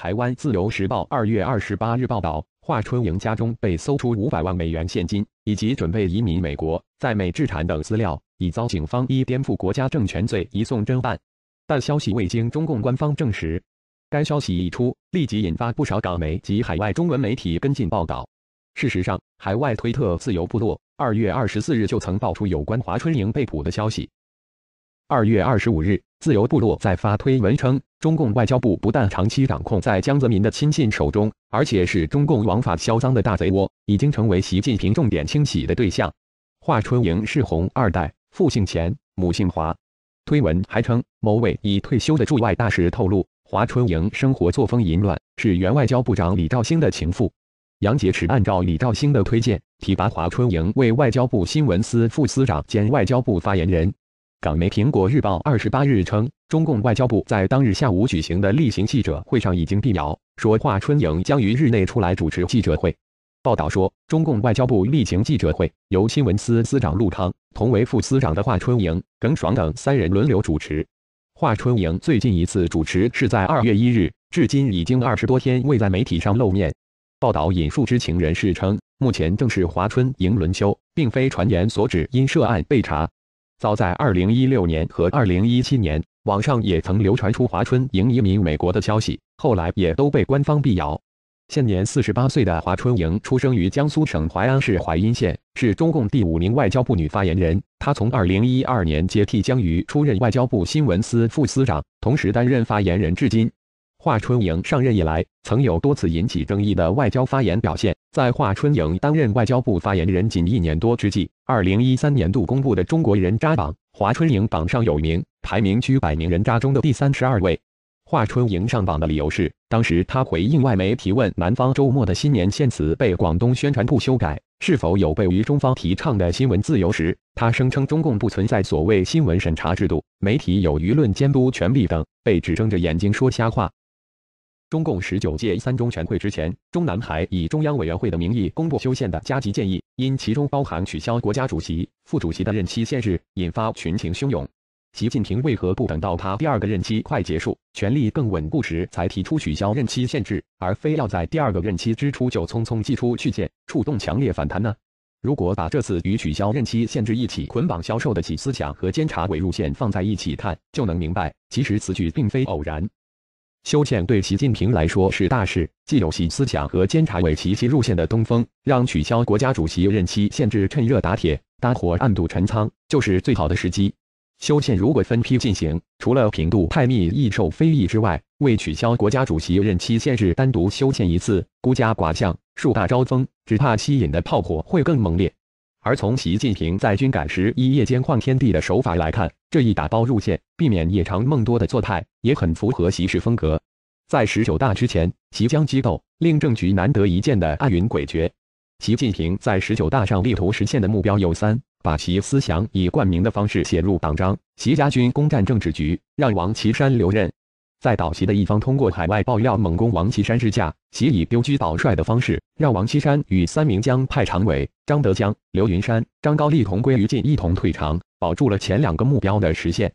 台湾《自由时报》二月二十八日报道，华春莹家中被搜出五百万美元现金，以及准备移民美国、在美制产等资料，已遭警方依颠覆国家政权罪移送侦办。但消息未经中共官方证实。该消息一出，立即引发不少港媒及海外中文媒体跟进报道。事实上，海外推特自由部落二月二十四日就曾爆出有关华春莹被捕的消息。二月二十五日。自由部落在发推文称，中共外交部不但长期掌控在江泽民的亲信手中，而且是中共枉法销赃的大贼窝，已经成为习近平重点清洗的对象。华春莹是红二代，父姓钱，母姓华。推文还称，某位已退休的驻外大使透露，华春莹生活作风淫乱，是原外交部长李肇星的情妇。杨洁篪按照李肇星的推荐，提拔华春莹为外交部新闻司副司长兼外交部发言人。港媒《苹果日报》二十八日称，中共外交部在当日下午举行的例行记者会上已经辟谣，说华春莹将于日内出来主持记者会。报道说，中共外交部例行记者会由新闻司司长陆康、同为副司长的华春莹、耿爽等三人轮流主持。华春莹最近一次主持是在二月一日，至今已经二十多天未在媒体上露面。报道引述知情人士称，目前正是华春莹轮休，并非传言所指因涉案被查。早在二零一六年和二零一七年，网上也曾流传出华春莹移民美国的消息，后来也都被官方辟谣。现年四十八岁的华春莹出生于江苏省淮安市淮阴县，是中共第五名外交部女发言人。她从二零一二年接替江瑜出任外交部新闻司副司长，同时担任发言人至今。华春莹上任以来，曾有多次引起争议的外交发言表现。在华春莹担任外交部发言人仅一年多之际，二零一三年度公布的《中国人渣榜》，华春莹榜上有名，排名居百名人渣中的第三十二位。华春莹上榜的理由是，当时他回应外媒提问，南方周末的新年献词被广东宣传部修改，是否有悖于中方提倡的新闻自由时，他声称中共不存在所谓新闻审查制度，媒体有舆论监督权利等，被指睁着眼睛说瞎话。中共十九届三中全会之前，中南海以中央委员会的名义公布修宪的加急建议，因其中包含取消国家主席、副主席的任期限制，引发群情汹涌。习近平为何不等到他第二个任期快结束，权力更稳固时才提出取消任期限制，而非要在第二个任期之初就匆匆寄出去见，触动强烈反弹呢？如果把这次与取消任期限制一起捆绑销售的“起思想”和监察委入线放在一起看，就能明白，其实此举并非偶然。修宪对习近平来说是大事，既有习思想和监察委齐齐入宪的东风，让取消国家主席任期限制趁热打铁、搭伙暗度陈仓，就是最好的时机。修宪如果分批进行，除了平度太密易受非议之外，为取消国家主席任期限制单独修宪一次，孤家寡巷、树大招风，只怕吸引的炮火会更猛烈。而从习近平在军改时一夜间换天地的手法来看，这一打包入线、避免夜长梦多的做派，也很符合习氏风格。在十九大之前，即将激斗，令政局难得一见的暗云诡谲。习近平在十九大上力图实现的目标有三：把习思想以冠名的方式写入党章；习家军攻占政治局，让王岐山留任。在倒旗的一方通过海外爆料猛攻王岐山之下，以丢车保帅的方式，让王岐山与三明江派常委张德江、刘云山、张高丽同归于尽，一同退场，保住了前两个目标的实现。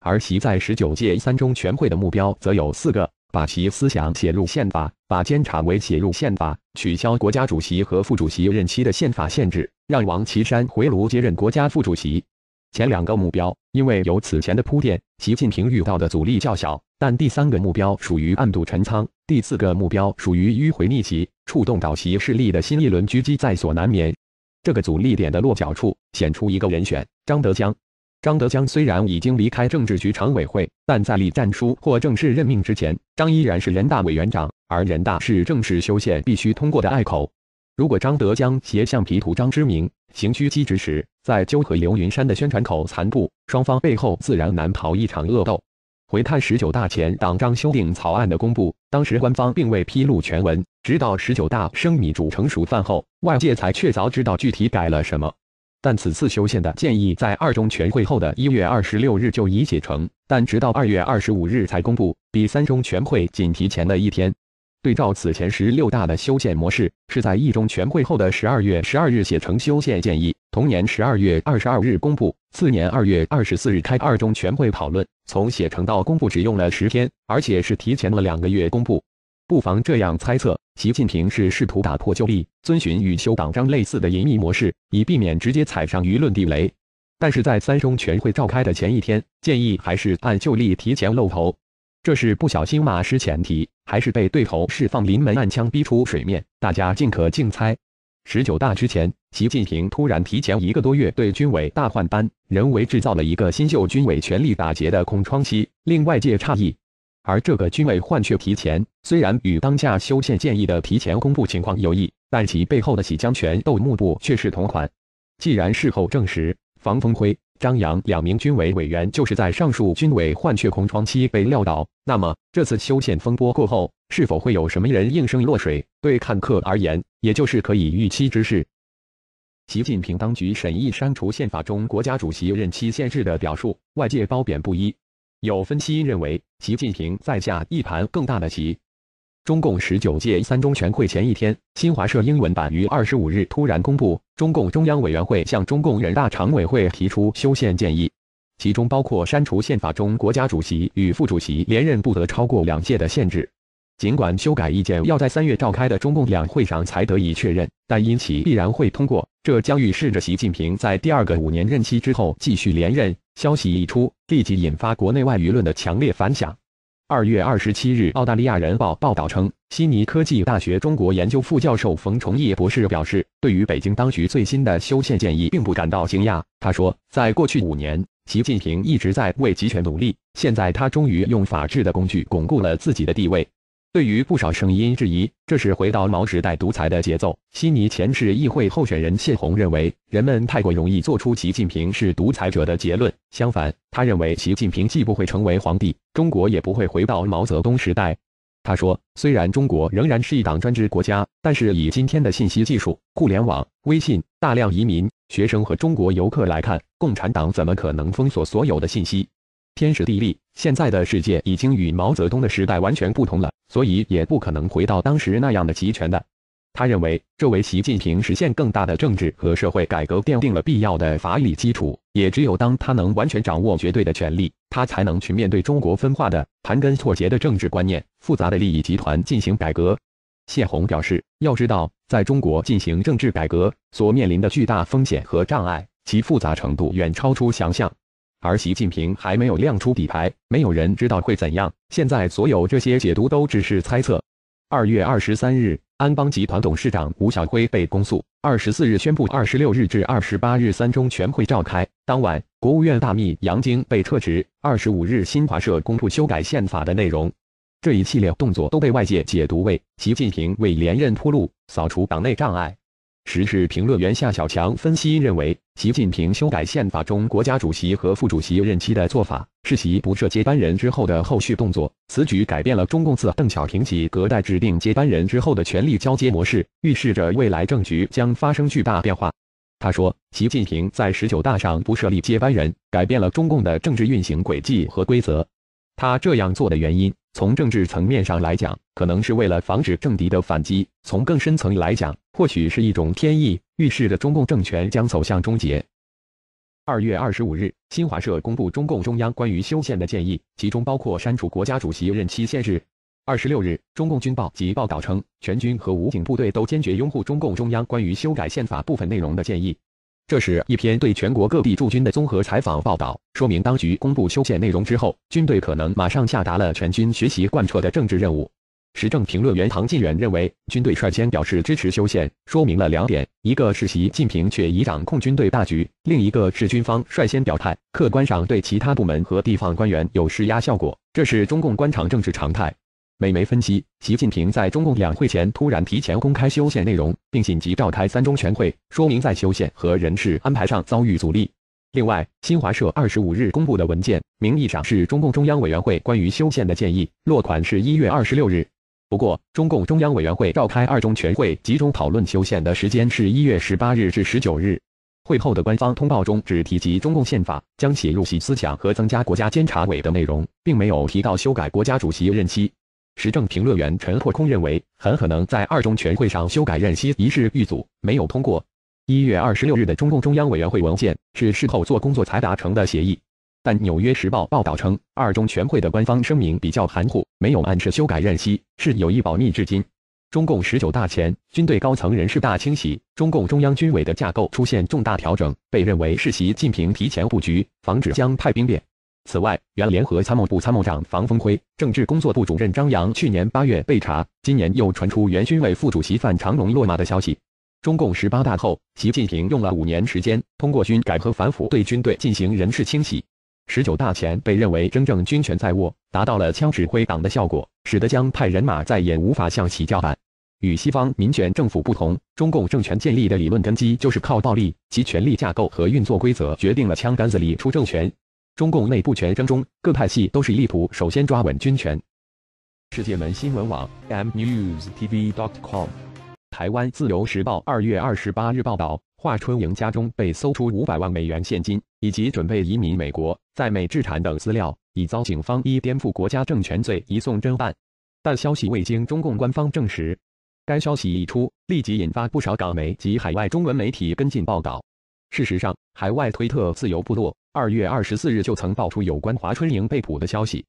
而习在十九届三中全会的目标则有四个：把其思想写入宪法，把监察委写入宪法，取消国家主席和副主席任期的宪法限制，让王岐山回炉接任国家副主席。前两个目标，因为有此前的铺垫，习近平遇到的阻力较小。但第三个目标属于暗度陈仓，第四个目标属于迂回逆袭，触动倒习势力的新一轮狙击在所难免。这个阻力点的落脚处显出一个人选：张德江。张德江虽然已经离开政治局常委会，但在立战书或正式任命之前，张依然是人大委员长，而人大是正式修宪必须通过的隘口。如果张德江携橡皮图章之名行狙击之实，在纠合流云山的宣传口残部，双方背后自然难逃一场恶斗。回看十九大前党章修订草案的公布，当时官方并未披露全文，直到十九大生米煮成熟饭后，外界才确凿知道具体改了什么。但此次修宪的建议在二中全会后的一月二十六日就已写成，但直到二月二十五日才公布，比三中全会仅提前了一天。对照此前十六大的修宪模式，是在一中全会后的十二月十二日写成修宪建议，同年十二月二十二日公布，次年二月二十四日开二中全会讨论。从写成到公布只用了十天，而且是提前了两个月公布。不妨这样猜测：习近平是试图打破旧例，遵循与修党章类似的隐秘模式，以避免直接踩上舆论地雷。但是在三中全会召开的前一天，建议还是按旧例提前露头。这是不小心马失前蹄，还是被对头释放临门暗枪逼出水面？大家尽可竞猜。十九大之前，习近平突然提前一个多月对军委大换班，人为制造了一个新秀军委权力打劫的空窗期，令外界诧异。而这个军委换却提前，虽然与当下修宪建议的提前公布情况有异，但其背后的洗江权斗幕布却是同款。既然事后证实。防风辉、张扬两名军委委员，就是在上述军委换血空窗期被撂倒。那么，这次修宪风波过后，是否会有什么人应声落水？对看客而言，也就是可以预期之事。习近平当局审议删除宪法中国家主席任期限制的表述，外界褒贬不一。有分析认为，习近平在下一盘更大的棋。中共十九届三中全会前一天，新华社英文版于二十五日突然公布，中共中央委员会向中共人大常委会提出修宪建议，其中包括删除宪法中国家主席与副主席连任不得超过两届的限制。尽管修改意见要在三月召开的中共两会上才得以确认，但因其必然会通过，这将预示着习近平在第二个五年任期之后继续连任。消息一出，立即引发国内外舆论的强烈反响。二月二十七日，《澳大利亚人报》报道称，悉尼科技大学中国研究副教授冯崇义博士表示，对于北京当局最新的修宪建议，并不感到惊讶。他说，在过去五年，习近平一直在为集权努力，现在他终于用法治的工具巩固了自己的地位。对于不少声音质疑，这是回到毛时代独裁的节奏。悉尼前市议会候选人谢宏认为，人们太过容易做出习近平是独裁者的结论。相反，他认为习近平既不会成为皇帝，中国也不会回到毛泽东时代。他说：“虽然中国仍然是一党专制国家，但是以今天的信息技术、互联网、微信、大量移民、学生和中国游客来看，共产党怎么可能封锁所有的信息？天时地利。”现在的世界已经与毛泽东的时代完全不同了，所以也不可能回到当时那样的集权的。他认为，这为习近平实现更大的政治和社会改革奠定了必要的法理基础。也只有当他能完全掌握绝对的权力，他才能去面对中国分化的、盘根错节的政治观念、复杂的利益集团进行改革。谢宏表示，要知道在中国进行政治改革所面临的巨大风险和障碍，其复杂程度远超出想象。而习近平还没有亮出底牌，没有人知道会怎样。现在所有这些解读都只是猜测。二月二十三日，安邦集团董事长吴晓辉被公诉；二十四日宣布，二十六日至二十八日三中全会召开。当晚，国务院大秘杨晶被撤职。二十五日，新华社公布修改宪法的内容。这一系列动作都被外界解读为习近平为连任铺路，扫除党内障碍。时事评论员夏小强分析认为，习近平修改宪法中国家主席和副主席任期的做法，是习不设接班人之后的后续动作。此举改变了中共自邓小平起隔代指定接班人之后的权力交接模式，预示着未来政局将发生巨大变化。他说，习近平在十九大上不设立接班人，改变了中共的政治运行轨迹和规则。他这样做的原因。从政治层面上来讲，可能是为了防止政敌的反击；从更深层来讲，或许是一种天意，预示着中共政权将走向终结。二月二十五日，新华社公布中共中央关于修宪的建议，其中包括删除国家主席任期限制。二十六日，中共军报及报道称，全军和武警部队都坚决拥护中共中央关于修改宪法部分内容的建议。这是一篇对全国各地驻军的综合采访报道，说明当局公布修宪内容之后，军队可能马上下达了全军学习贯彻的政治任务。时政评论员唐晋远认为，军队率先表示支持修宪，说明了两点：一个是习近平却已掌控军队大局，另一个是军方率先表态，客观上对其他部门和地方官员有施压效果。这是中共官场政治常态。美媒分析，习近平在中共两会前突然提前公开修宪内容，并紧急召开三中全会，说明在修宪和人事安排上遭遇阻力。另外，新华社二十五日公布的文件，名义上是中共中央委员会关于修宪的建议，落款是一月二十六日。不过，中共中央委员会召开二中全会集中讨论修宪的时间是一月十八日至十九日。会后的官方通报中只提及中共宪法将写入习思想和增加国家监察委的内容，并没有提到修改国家主席任期。时政评论员陈拓空认为，很可能在二中全会上修改任期一事遇阻，没有通过。一月二十六日的中共中央委员会文件是事后做工作才达成的协议。但《纽约时报》报道称，二中全会的官方声明比较含糊，没有暗示修改任期是有意保密至今。中共十九大前，军队高层人事大清洗，中共中央军委的架构出现重大调整，被认为是习近平提前布局，防止将派兵变。此外，原联合参谋部参谋长房峰辉、政治工作部主任张扬去年八月被查，今年又传出原军委副主席范长龙落马的消息。中共十八大后，习近平用了五年时间，通过军改和反腐对军队进行人事清洗。十九大前，被认为真正军权在握，达到了枪指挥党的效果，使得将派人马再也无法向其叫板。与西方民选政府不同，中共政权建立的理论根基就是靠暴力，其权力架构和运作规则决定了枪杆子里出政权。中共内部全争中，各派系都是力图首先抓稳军权。世界门新闻网 mnews.tv.com，台湾自由时报二月二十八日报道，华春莹家中被搜出五百万美元现金以及准备移民美国、在美置产等资料，已遭警方依颠覆国家政权罪移送侦办。但消息未经中共官方证实。该消息一出，立即引发不少港媒及海外中文媒体跟进报道。事实上，海外推特自由部落。二月二十四日就曾爆出有关华春莹被捕的消息。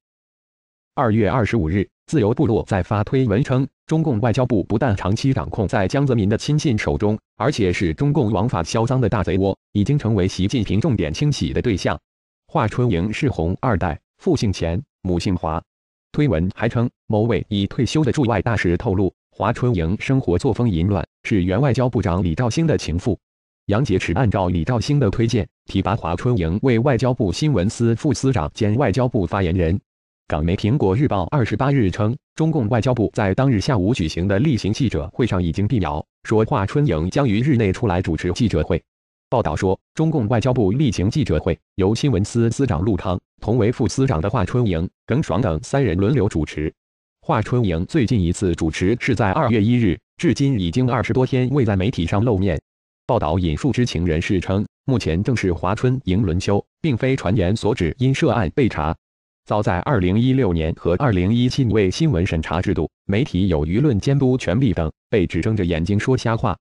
二月二十五日，自由部落再发推文称，中共外交部不但长期掌控在江泽民的亲信手中，而且是中共枉法销赃的大贼窝，已经成为习近平重点清洗的对象。华春莹是红二代，父姓钱，母姓华。推文还称，某位已退休的驻外大使透露，华春莹生活作风淫乱，是原外交部长李肇星的情妇。杨洁篪按照李肇星的推荐，提拔华春莹为外交部新闻司副司长兼外交部发言人。港媒《苹果日报》二十八日称，中共外交部在当日下午举行的例行记者会上已经辟谣，说华春莹将于日内出来主持记者会。报道说，中共外交部例行记者会由新闻司司长陆康、同为副司长的华春莹、耿爽等三人轮流主持。华春莹最近一次主持是在二月一日，至今已经二十多天未在媒体上露面。报道引述知情人士称，目前正是华春莹轮休，并非传言所指因涉案被查。早在2016年和2017年，为新闻审查制度、媒体有舆论监督权利等，被指睁着眼睛说瞎话。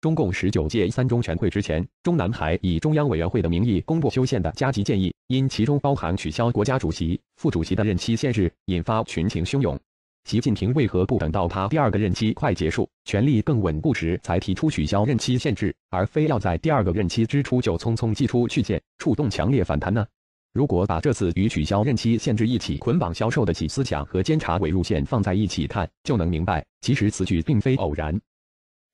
中共十九届三中全会之前，中南海以中央委员会的名义公布修宪的加急建议，因其中包含取消国家主席、副主席的任期限制，引发群情汹涌。习近平为何不等到他第二个任期快结束、权力更稳固时才提出取消任期限制，而非要在第二个任期之初就匆匆寄出去见，触动强烈反弹呢？如果把这次与取消任期限制一起捆绑销售的起思想和监察委入线放在一起看，就能明白，其实此举并非偶然。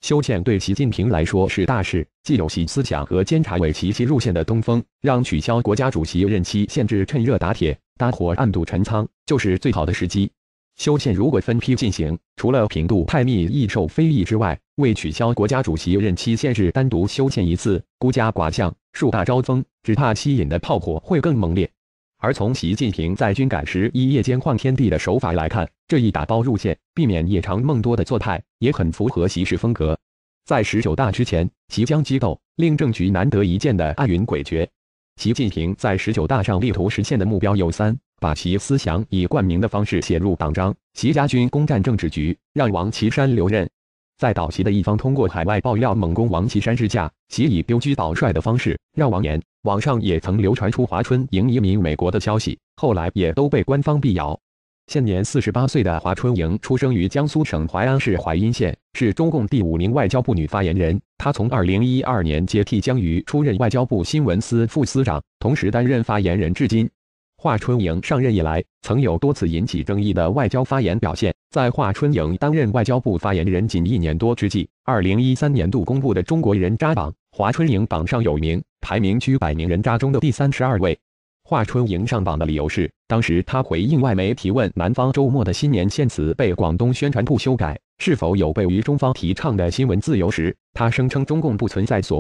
修宪对习近平来说是大事，既有习思想和监察委齐齐入线的东风，让取消国家主席任期限制趁热打铁、搭伙暗度陈仓，就是最好的时机。修宪如果分批进行，除了平度太密易受非议之外，为取消国家主席任期限制单独修宪一次，孤家寡相，树大招风，只怕吸引的炮火会更猛烈。而从习近平在军改时一夜间换天地的手法来看，这一打包入宪，避免夜长梦多的做态，也很符合习氏风格。在十九大之前，即将激斗，令政局难得一见的暗云诡谲。习近平在十九大上力图实现的目标有三。把其思想以冠名的方式写入党章。习家军攻占政治局，让王岐山留任。在倒习的一方通过海外爆料猛攻王岐山之下，习以丢车保帅的方式让王岩。网上也曾流传出华春莹移民美国的消息，后来也都被官方辟谣。现年四十八岁的华春莹出生于江苏省淮安市淮阴县，是中共第五名外交部女发言人。她从二零一二年接替江瑜出任外交部新闻司副司长，同时担任发言人至今。华春莹上任以来，曾有多次引起争议的外交发言表现。在华春莹担任外交部发言人仅一年多之际，二零一三年度公布的《中国人渣榜》华春莹榜上有名，排名居百名人渣中的第三十二位。华春莹上榜的理由是，当时他回应外媒提问，南方周末的新年献词被广东宣传部修改，是否有悖于中方提倡的新闻自由时，他声称中共不存在所。